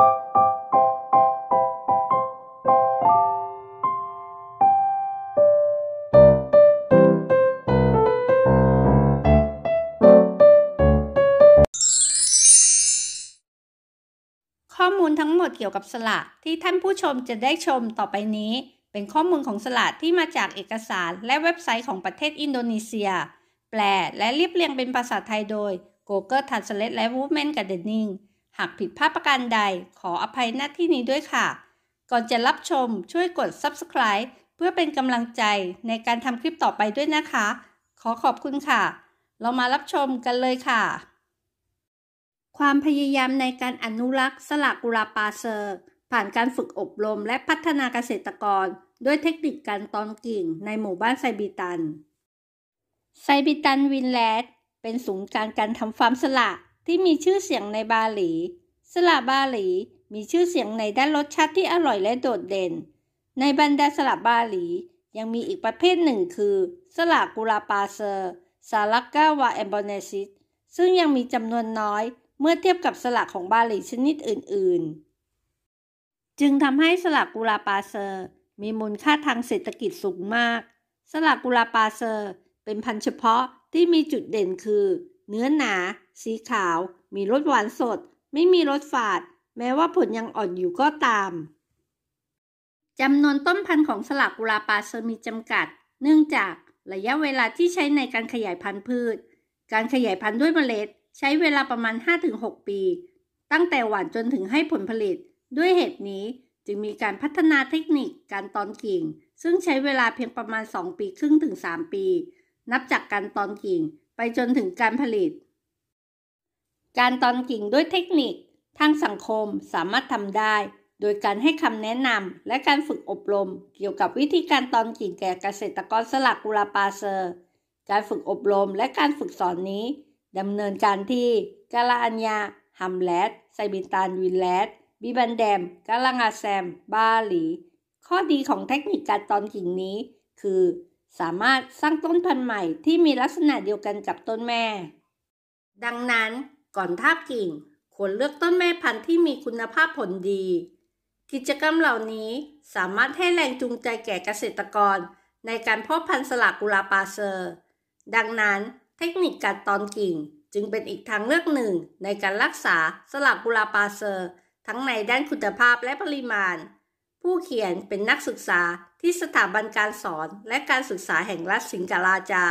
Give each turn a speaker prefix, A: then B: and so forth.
A: ข้อมูลทั้งหมดเกี่ยวกับสลากที่ท่านผู้ชมจะได้ชมต่อไปนี้ เป็นข้อมูลของสลากที่มาจากเอกสารและเว็บไซต์ของประเทศอินโดนีเซีย แปลและเรียบเรียงเป็นภาษาไทยโดย Google Translate และ Movement Gardening หากผิดพลาดประการใดขออภัยหน้าที่นี้ด้วยค่ะ ก่อนจะรับชมช่วยกด subscribe เพื่อเป็นกำลังใจในการทำคลิปต่อไปด้วยนะคะ ขอขอบคุณค่ะ เรามารับชมกันเลยค่ะ ความพยายามในการอนุรักษ์สลักุลาปาเซอร์ผ่านการฝึกอบรมและพัฒนาเกษตรกร ด้วยเทคนิคการตอนกิ่งในหมู่บ้านไซบีตัน ไซบีตันวินแลดเป็นศูนย์กลางการทำฟาร์มสลกที่มีชื่อเสียงในบาหลี สลับบาหลีมีชื่อเสียงในด้านรสชาติที่อร่อยและโดดเด่น ในบรรดาสลับบาหลียังมีอีกประเภทหนึ่งคือ สลักกุลาปาเซอร์ซาลักกาวาแอมโบเนซิสซึ่งยังมีจำนวนน้อยเมื่อเทียบกับสลักของบาหลีชนิดอื่น ๆ จึงทำให้สลักกุลาปาเซอร์มีมูลค่าทางเศรษฐกิจสูงมาก สลักกุลาปาเซอร์เป็นพันธุ์เฉพาะที่มีจุดเด่นคือเนื้อหนา สีขาว มีรสหวานสด ไม่มีรสฝาด แม้ว่าผลยังอ่อนอยู่ก็ตามจำนวนต้นพันธุ์ของสลักกุลาปาเซมีจำกัด เนื่องจากระยะเวลาที่ใช้ในการขยายพันธุ์พืช การขยายพันธุ์ด้วยเมล็ด ใช้เวลาประมาณ 5-6 ปี ตั้งแต่หว่านจนถึงให้ผลผลิต ด้วยเหตุนี้จึงมีการพัฒนาเทคนิค การตอนกิ่ง ซึ่งใช้เวลาเพียงประมาณ 2 ปีครึ่งถึง 3 ปี นับจากการตอนกิ่งไปจนถึงการผลิต การตอนกิ่งด้วยเทคนิคทางสังคมสามารถทำได้ โดยการให้คำแนะนำและการฝึกอบรมเกี่ยวกับวิธีการตอนกิ่งแก่เกษตรกรสลักกุลาปาเซอร์ การฝึกอบรมและการฝึกสอนนี้ดำเนินการที่กาลาอัญญาฮัมแลดไซบินตานวินแลดบิบันแดมกาลังอาแซมบาหลี ข้อดีของเทคนิคการตอนกิ่งนี้ คือสามารถสร้างต้นพันธุ์ใหม่ที่มีลักษณะเดียวกันกับต้นแม่ ดังนั้นก่อนทาบกิ่งควรเลือกต้นแม่พันธุ์ที่มีคุณภาพผลดี กิจกรรมเหล่านี้สามารถให้แรงจูงใจแก่เกษตรกร ในการเพาะพันธุ์สลากกุลาปาเซอร์ ดังนั้นเทคนิคการตอนกิ่งจึงเป็นอีกทางเลือกหนึ่งในการรักษาสลากกุลาปาเซอร์ทั้งในด้านคุณภาพและปริมาณผู้เขียนเป็นนักศึกษาที่สถาบันการสอนและการศึกษาแห่งรัฐสิงการาจา